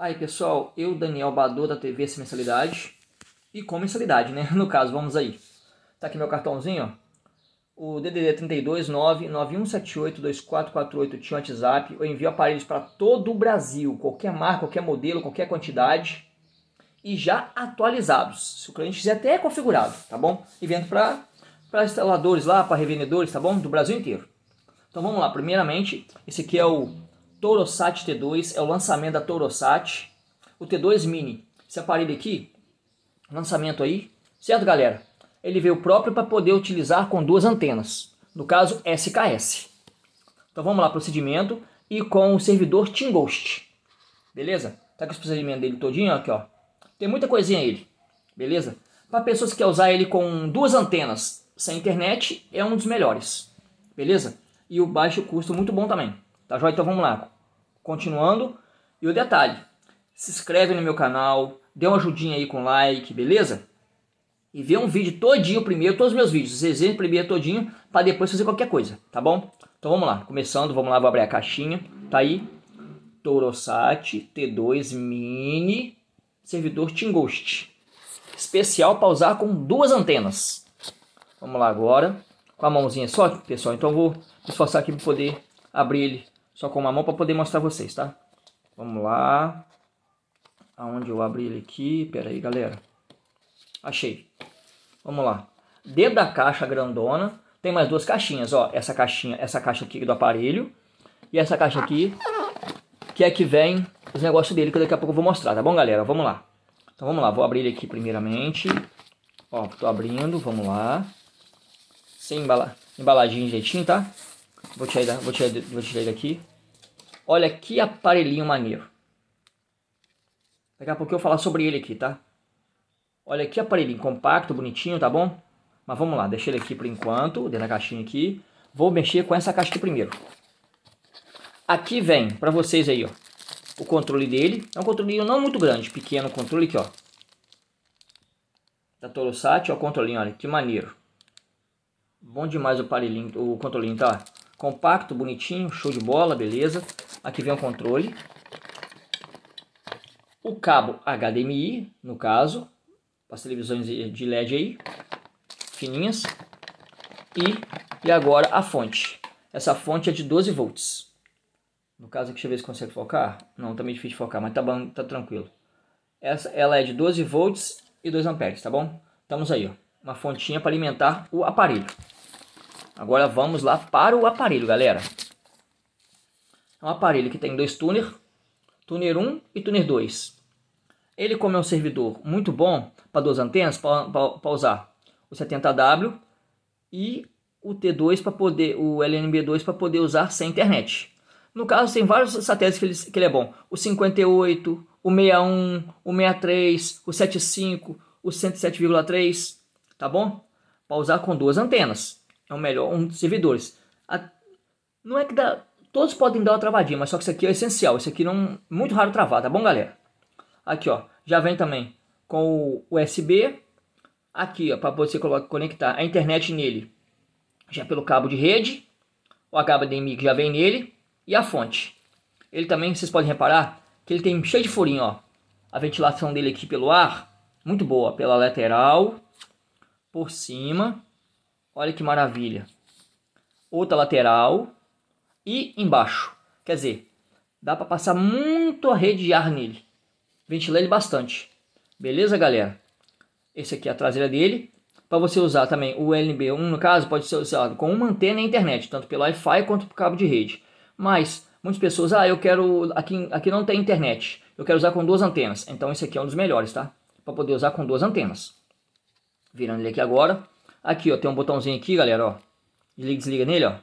Aí pessoal, eu, Daniel Badou da TV Sem Mensalidade e com mensalidade, né? No caso, vamos aí. Tá aqui meu cartãozinho, ó. O DDD 32991782448 991782448 tinha WhatsApp. Eu envio aparelhos para todo o Brasil, qualquer marca, qualquer modelo, qualquer quantidade e já atualizados. Se o cliente quiser até é configurado, tá bom? E vendo para para instaladores lá, para revendedores, tá bom? Do Brasil inteiro. Então vamos lá, primeiramente, esse aqui é o Torosat T2 é o lançamento da Torosat. O T2 Mini, esse aparelho aqui, lançamento aí, certo galera? Ele veio próprio para poder utilizar com duas antenas, no caso SKS. Então vamos lá, procedimento, e com o servidor TeamGhost, beleza? Tá com os procedimentos dele todinho, aqui ó. Tem muita coisinha ele, beleza? Para pessoas que querem usar ele com duas antenas sem internet, é um dos melhores, beleza? E o baixo custo muito bom também. Tá joia? Então vamos lá. Continuando. E o detalhe: se inscreve no meu canal, dê uma ajudinha aí com like, beleza? E vê um vídeo todinho primeiro, todos os meus vídeos, os exemplos primeiro todinho, para depois fazer qualquer coisa, tá bom? Então vamos lá, começando, vamos lá, vou abrir a caixinha, tá aí. Torosat T2 Mini servidor Tinghost. Especial para usar com duas antenas. Vamos lá agora. Com a mãozinha só, pessoal. Então vou esforçar aqui para poder abrir ele só com uma mão para poder mostrar vocês, tá? Vamos lá. Aonde eu abri ele aqui? Pera aí, galera. Achei. Vamos lá. Dentro da caixa grandona, tem mais duas caixinhas, ó. Essa caixinha, essa caixa aqui do aparelho e essa caixa aqui, que é que vem os negócios dele que daqui a pouco eu vou mostrar, tá bom, galera? Vamos lá. Então vamos lá, vou abrir ele aqui primeiramente. Ó, tô abrindo, vamos lá. Sem embala... embaladinho direitinho, tá? Vou tirar, ele, vou, tirar vou tirar daqui. Olha que aparelhinho maneiro. Daqui a pouco eu vou falar sobre ele aqui, tá? Olha que aparelhinho compacto, bonitinho, tá bom? Mas vamos lá, deixei ele aqui por enquanto, dentro da caixinha aqui. Vou mexer com essa caixa aqui primeiro. Aqui vem pra vocês aí, ó. O controle dele. É um controle não muito grande, pequeno controle aqui, ó. Da Torosat, ó, o controlinho, olha, que maneiro. Bom demais o aparelhinho, o controlinho, tá? Compacto, bonitinho, show de bola, beleza. Aqui vem o controle. O cabo HDMI, no caso, as televisões de LED aí, fininhas. E, e agora a fonte. Essa fonte é de 12 volts. No caso aqui, deixa eu ver se consegue focar. Não, tá meio difícil de focar, mas tá, bom, tá tranquilo. Essa, ela é de 12 volts e 2 amperes, tá bom? Estamos aí, ó. Uma fontinha para alimentar o aparelho. Agora vamos lá para o aparelho, galera. É um aparelho que tem dois tuner, tuner 1 e tuner 2. Ele, como é um servidor muito bom para duas antenas, para usar o 70W e o T2 para poder, o LNB2 para poder usar sem internet. No caso, tem vários satélites que ele, que ele é bom. O 58, o 61, o 63, o 75, o 107,3, tá bom? Para usar com duas antenas é o melhor, um dos servidores. A, não é que dá, todos podem dar uma travadinha, mas só que isso aqui é essencial, isso aqui não muito raro travar, tá bom, galera? Aqui, ó, já vem também com o USB aqui, ó, para você conectar a internet nele, já pelo cabo de rede, o HDMI que já vem nele e a fonte. Ele também, vocês podem reparar, que ele tem cheio de furinho, ó. A ventilação dele aqui pelo ar, muito boa, pela lateral, por cima Olha que maravilha. Outra lateral e embaixo. Quer dizer, dá para passar muito rede de ar nele. Ventilei ele bastante. Beleza, galera? Esse aqui é a traseira dele. Para você usar também o LNB1, no caso, pode ser usado com uma antena e internet, tanto pelo Wi-Fi quanto por cabo de rede. Mas muitas pessoas, ah, eu quero. Aqui, aqui não tem internet, eu quero usar com duas antenas. Então esse aqui é um dos melhores, tá? Para poder usar com duas antenas. Virando ele aqui agora. Aqui, ó, tem um botãozinho aqui, galera, ó. e desliga nele, ó.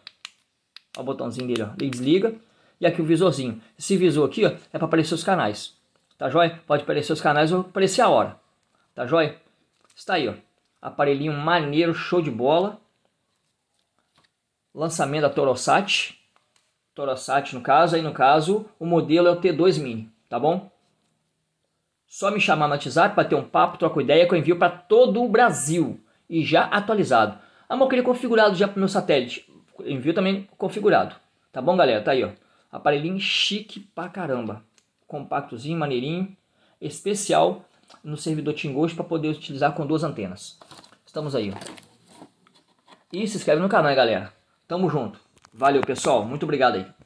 ó o botãozinho dele, ó. e desliga. E aqui o visorzinho. Esse visor aqui, ó, é para aparecer os canais. Tá joia? Pode aparecer os canais ou aparecer a hora. Tá joia? Está aí, ó. Aparelhinho maneiro, show de bola. Lançamento da Torosat. Torosat, no caso. Aí, no caso, o modelo é o T2 Mini, tá bom? Só me chamar no WhatsApp para ter um papo, troca ideia que eu envio para todo o Brasil e já atualizado. Ah, eu queria configurado já para o meu satélite. Envio também configurado. Tá bom, galera? Tá aí, ó. Aparelhinho chique pra caramba. Compactozinho, maneirinho. Especial no servidor Tingosto para poder utilizar com duas antenas. Estamos aí, E se inscreve no canal, hein, galera. Tamo junto. Valeu, pessoal. Muito obrigado aí.